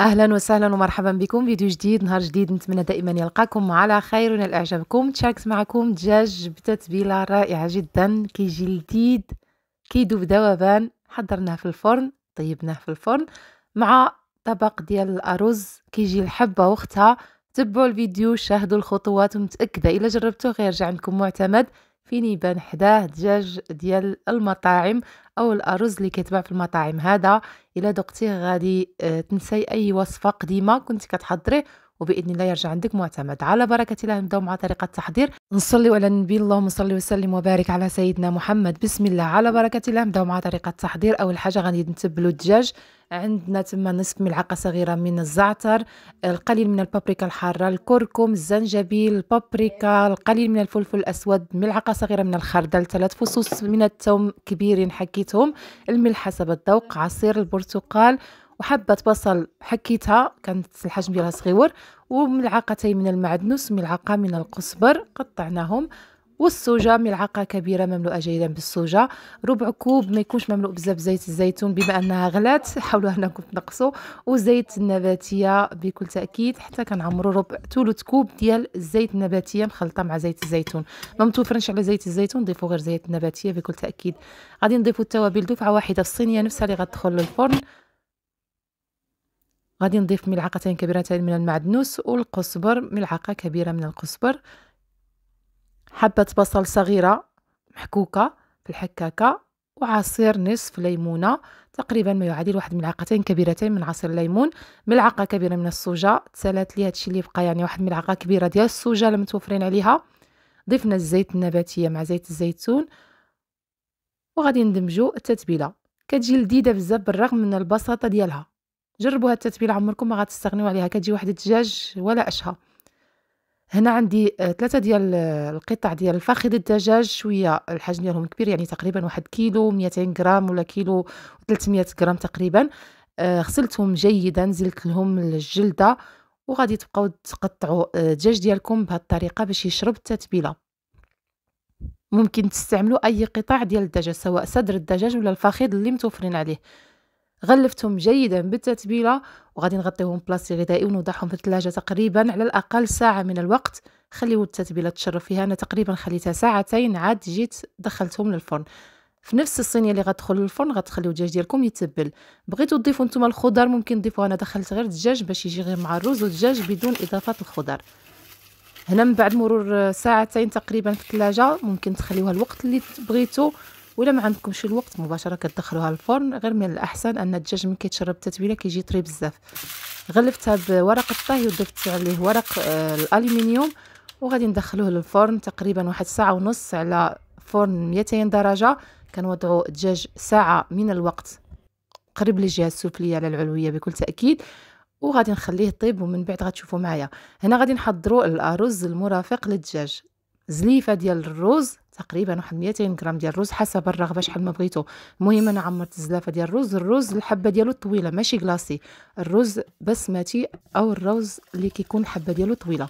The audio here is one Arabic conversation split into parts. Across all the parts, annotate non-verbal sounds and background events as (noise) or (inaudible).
اهلا وسهلا ومرحبا بكم فيديو جديد نهار جديد نتمنى دائما يلقاكم على خير ونال اعجابكم تشاركت معكم دجاج بتتبيله رائعه جدا كيجي لذيذ كيدوب ذوبان حضرناه في الفرن طيبناه في الفرن مع طبق ديال الارز كيجي الحبه وقتها تبعوا الفيديو شاهدوا الخطوات ومتاكده الا جربتوه غيرجع عندكم معتمد فين يبان حداه دجاج ديال المطاعم او الارز اللي كيتباع في المطاعم هذا الا دقتيه غادي آه، تنساي اي وصفه قديمه كنت كتحضريه وباذن الله يرجع عندك معتمد على بركه الله نبداو مع طريقه التحضير نصلي على النبي اللهم صل وسلم وبارك على سيدنا محمد بسم الله على بركه الله نبداو مع طريقه التحضير اول حاجه غادي نتبلو الدجاج عندنا تما نصف ملعقه صغيره من الزعتر القليل من البابريكا الحاره الكركم الزنجبيل البابريكا القليل من الفلفل الاسود ملعقه صغيره من الخردل ثلاث فصوص من الثوم كبيرين حكيتهم الملح حسب الذوق عصير البرتقال وحابه بصل حكيتها كانت الحجم ديالها صغيور وملعقتين من المعدنوس ملعقه من القزبر قطعناهم والسوجه ملعقه كبيره مملوءه جيدا بالسوجه ربع كوب ما يكونش مملوء بزاف زيت الزيتون بما انها غلات (laughs) حاولوا انكم تنقصوا وزيت النباتيه بكل تاكيد حتى كنعمروا ربع ثلث كوب ديال الزيت النباتيه مخلطه مع زيت الزيتون ما متوفرنش على زيت الزيتون ضيفوا غير زيت النباتيه بكل تاكيد غادي نضيفوا التوابل دفعه واحده في الصينيه نفسها اللي غتدخل للفرن غادي نضيف ملعقتين كبيرتين من المعدنوس والقصبر ملعقه كبيره من القزبر حبه بصل صغيره محكوكه في الحكاكه وعصير نصف ليمونه تقريبا ما يعادل واحد ملعقتين كبيرتين من عصير الليمون ملعقه كبيره من الصوجه تسالات لي هادشي اللي بقى يعني واحد ملعقه كبيره ديال الصوجه اللي متوفرين عليها ضفنا الزيت النباتيه مع زيت الزيتون وغادي ندمجو التتبيله كتجي لذيذه بزاف بالرغم من البساطه ديالها جربوا هاد التتبيله عمركم ما غتستغنيو عليها كتجي واحد الدجاج ولا اشهى هنا عندي آه، ثلاثة ديال آه، القطع ديال الفخذ الدجاج شوية الحجم ديالهم كبير يعني تقريبا واحد كيلو ميتين غرام ولا كيلو وثلاثمية غرام تقريبا آه، غسلتهم جيدا زلت لهم الجلدة وغادي تبقاو تقطعوا الدجاج ديالكم بهاد الطريقة باش يشرب التتبيلة ممكن تستعملوا اي قطع ديال الدجاج سواء صدر الدجاج ولا الفخذ اللي متوفرين عليه غلفتهم جيدا بالتتبيله وغادي نغطيهم بلاستي غذائي ونوضعهم في الثلاجه تقريبا على الاقل ساعه من الوقت خليو التتبيله تشرب فيها انا تقريبا خليتها ساعتين عاد جيت دخلتهم للفرن في نفس الصينيه اللي غتدخل للفرن غتخليو الدجاج ديالكم يتبل بغيتو تضيفوا نتوما الخضر ممكن تضيفوا انا دخلت غير الدجاج باش يجي غير مع الرز والدجاج بدون اضافه الخضر هنا من بعد مرور ساعتين تقريبا في الثلاجه ممكن تخليوها الوقت اللي بغيتو ولا ما عندكمش الوقت مباشره كتدخلوها الفرن غير من الاحسن ان الدجاج من كيتشرب التتبيله كيجي طري بزاف غلفتها بورق الطهي وضفت عليه ورق آه، الالومنيوم وغادي ندخلوه للفرن تقريبا واحد ساعه ونص على فرن 200 درجه كنوضعوا الدجاج ساعه من الوقت قريب للجهه السفليه على العلويه بكل تاكيد وغادي نخليه طيب ومن بعد غتشوفوا معايا هنا غادي نحضروا الارز المرافق للدجاج زليفه ديال الرز تقريبا واحد 200 غرام ديال الرز حسب الرغبه شحال ما بغيتو المهم انا عمرت الزلافه ديال الرز الرز الحبه ديالو طويله ماشي كلاصي الرز بسمتي او الرز اللي كيكون الحبه ديالو طويله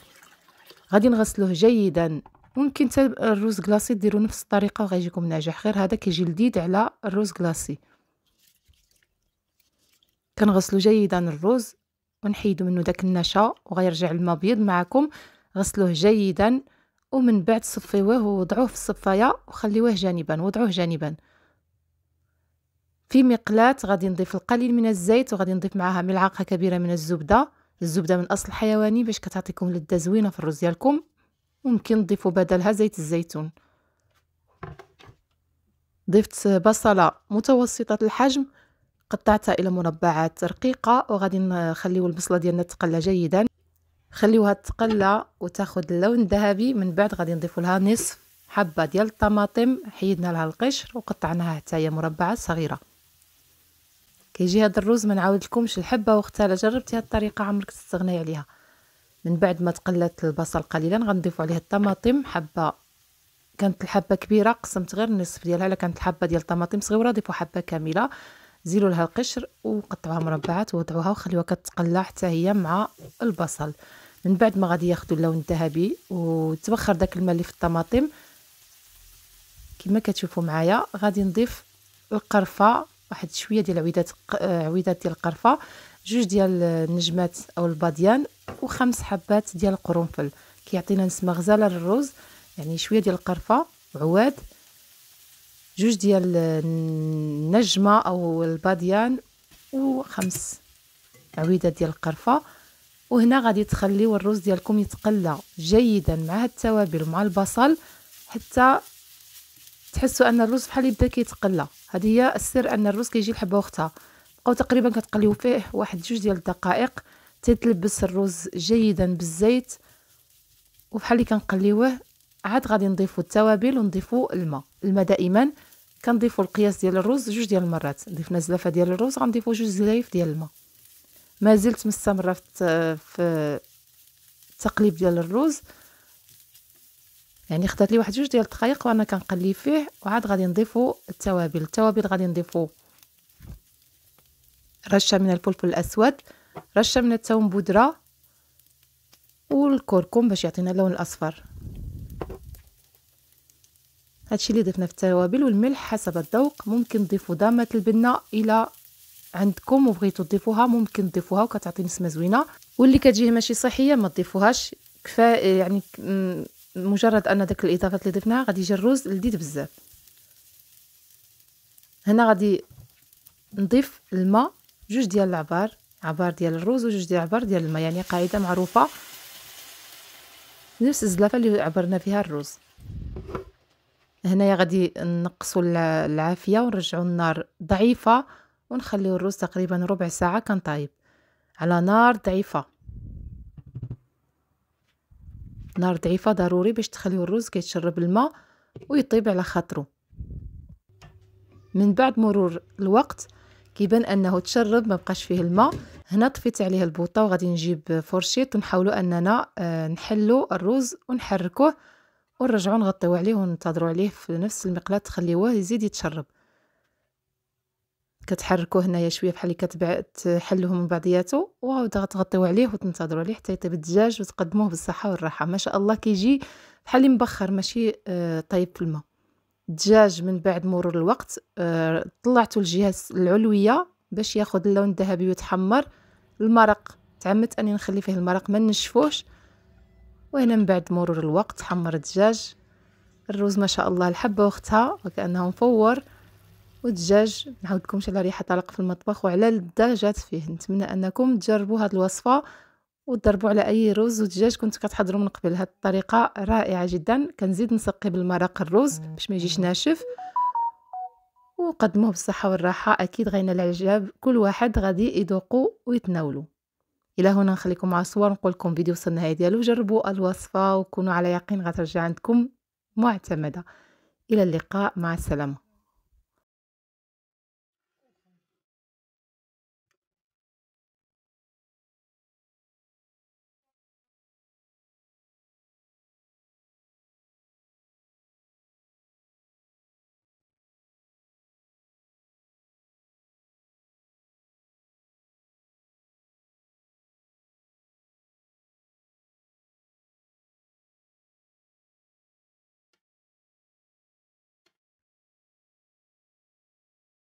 غادي نغسلوه جيدا ممكن حتى الرز كلاصي ديروا نفس الطريقه وغيجيكم ناجح غير هذا كيجي لذيذ على الرز كلاصي كنغسلو جيدا الرز ونحيدو منه داك النشا وغيرجع بيض معكم غسلوه جيدا ومن بعد صفيوه ووضعوه في الصفاية وخليوه جانبا وضعوه جانبا في مقلاة غادي نضيف القليل من الزيت وغادي نضيف معها ملعقة كبيرة من الزبدة الزبدة من أصل حيواني باش كتعطيكم لذة زوينة في الرز ديالكم ممكن تضيفوا بدلها زيت الزيتون ضفت بصلة متوسطة الحجم قطعتها إلى مربعات رقيقة وغادي نخليو البصلة ديالنا تقلى جيدا خليوها تقلى وتاخذ اللون الذهبي من بعد غادي نضيفوا لها نصف حبه ديال الطماطم حيدنا لها القشر وقطعناها حتى هي مربعات صغيره كيجي هذا الرز ما نعاودلكمش الحبه واختها جربتي هذه الطريقه عمرك تستغني عليها من بعد ما تقلات البصل قليلا غنضيفوا عليه الطماطم حبه كانت الحبه كبيره قسمت غير النصف ديالها الا كانت الحبه ديال الطماطم صغيره ضيفوا حبه كامله زيلوا لها القشر وقطعوها مربعات ووضعوها وخليوها كتقلى حتى هي مع البصل من بعد ما غادي ياخذوا اللون الذهبي وتبخر داك الماء اللي في الطماطم كما كتشوفوا معايا غادي نضيف القرفه واحد شويه ديال عويدات آه، عويدات ديال القرفه جوج ديال النجمات او الباديان وخمس حبات ديال القرنفل كيعطينا نسمه غزاله للرز يعني شويه ديال القرفه وعواد جوج ديال النجمه او الباديان وخمس عويدة ديال القرفه وهنا غادي تخليو الرز ديالكم يتقلى جيدا مع هاد التوابل ومع البصل حتى تحسوا ان الرز بحال يبدا كيتقلى هذه هي السر ان الرز كيجي لحبه وختها بقاو تقريبا كتقليو فيه واحد جوج ديال الدقائق تتلبس الرز جيدا بالزيت وبحال اللي كنقليوه عاد غادي نضيفو التوابل ونضيفو الماء الماء دائما كنضيفوا القياس ديال الرز جوج ديال المرات ضيفنا زلافه ديال الرز غنضيفوا جوج زلايف ديال الماء ما زلت مستمره في التقليب ديال الرز يعني خدات لي واحد جوج ديال الدقائق وانا كنقلي فيه وعاد غادي نضيفوا التوابل التوابل غادي نضيفوا رشه من الفلفل الاسود رشه من الثوم بودره والكركم باش يعطينا اللون الاصفر هادشي اللي ضفنا في التوابل والملح حسب الذوق ممكن تضيفوا دامه البنه الى عندكم وبغيتوا تضيفوها ممكن تضيفوها وكتعطي نسمه زوينه واللي كتجيه ماشي صحيه ما تضيفوهاش كفا يعني مجرد ان داك الاضافات اللي ضفناها غادي يجي الرز لذيذ بزاف هنا غادي نضيف الماء جوج ديال العبار عبار ديال الرز وجوج ديال العبار ديال الماء يعني قاعده معروفه نفس الزلافه اللي عبرنا فيها الرز هنايا غادي نقصوا العافيه ونرجعوا النار ضعيفه ونخليو الرز تقريبا ربع ساعه كنطايب على نار ضعيفه نار ضعيفه ضروري باش تخليو الرز كيتشرب الماء ويطيب على خاطرو من بعد مرور الوقت كيبان انه تشرب ما بقاش فيه الماء هنا طفيت عليه البوطه وغادي نجيب فرشيط ونحاولوا اننا آه، نحلو الرز ونحركوه ونرجعو نغطيو عليه وننتظروا عليه في نفس المقلاة تخليوه يزيد يتشرب كتحركوه هنايا شويه بحال اللي كتحلوه من بعضياتو وتغطيو عليه وتنتظروا عليه حتى يطيب الدجاج وتقدموه بالصحه والراحه ما شاء الله كيجي بحال اللي مبخر ماشي آه، طيب في الماء الدجاج من بعد مرور الوقت آه، طلعتو الجهه العلويه باش ياخذ اللون الذهبي ويتحمر المرق تعمدت اني نخلي فيه المرق ما نشفوش وهنا من بعد مرور الوقت حمر الدجاج الرز ما شاء الله الحبه وقتها وكانه مفور والدجاج نعاودكمش على ريحه طلق في المطبخ وعلى الدرجات جات فيه نتمنى انكم تجربوا هذه الوصفه وتضربوا على اي رز ودجاج كنت كتحضروا من قبل هذه الطريقه رائعه جدا كنزيد نسقي بالمرق الرز باش ما يجيش ناشف وقدموه بالصحه والراحه اكيد غينا العجاب كل واحد غادي يذوقوا ويتناولوا الى هنا نخليكم مع الصور نقول لكم فيديو وصل النهايه ديالو جربوا الوصفه وكونوا على يقين غترجع عندكم معتمده الى اللقاء مع السلامه